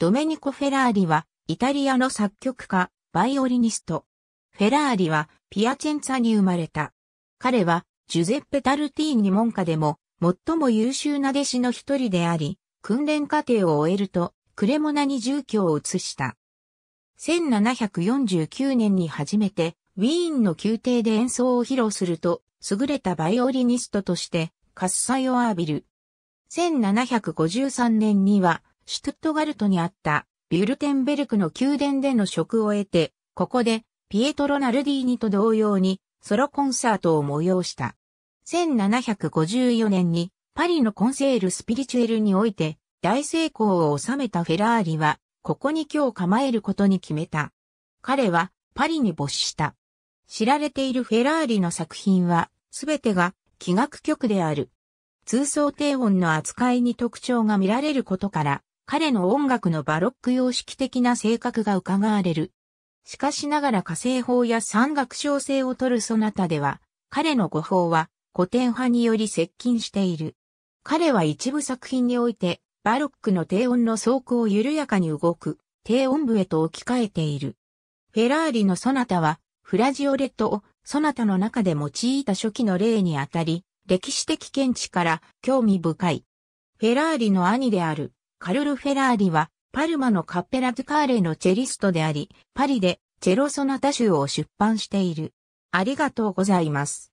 ドメニコ・フェラーリは、イタリアの作曲家、バイオリニスト。フェラーリは、ピアチェンツァに生まれた。彼は、ジュゼッペ・タルティーニ門下でも、最も優秀な弟子の一人であり、訓練過程を終えると、クレモナに住居を移した。1749年に初めて、ウィーンの宮廷で演奏を披露すると、優れたバイオリニストとして、喝采を浴びる。1753年には、シュトゥットガルトにあったビュルテンベルクの宮殿での職を得て、ここでピエトロ・ナルディーニと同様にソロコンサートを催した。1754年にパリのコンセール・スピリチュエルにおいて大成功を収めたフェラーリは、ここに今日構えることに決めた。彼はパリに没した。知られているフェラーリの作品は、すべてが器楽曲である。通奏低音の扱いに特徴が見られることから、彼の音楽のバロック様式的な性格が伺われる。しかしながら火星法や山岳小生を取るそなたでは、彼の語法は古典派により接近している。彼は一部作品において、バロックの低音の走行を緩やかに動く、低音部へと置き換えている。フェラーリのソナタは、フラジオレットをソナタの中で用いた初期の例にあたり、歴史的見地から興味深い。フェラーリの兄であるカルル・フェラーリは、パルマのカッペラ・トゥカーレのチェリストであり、パリでチェロソナタ集を出版している。ありがとうございます。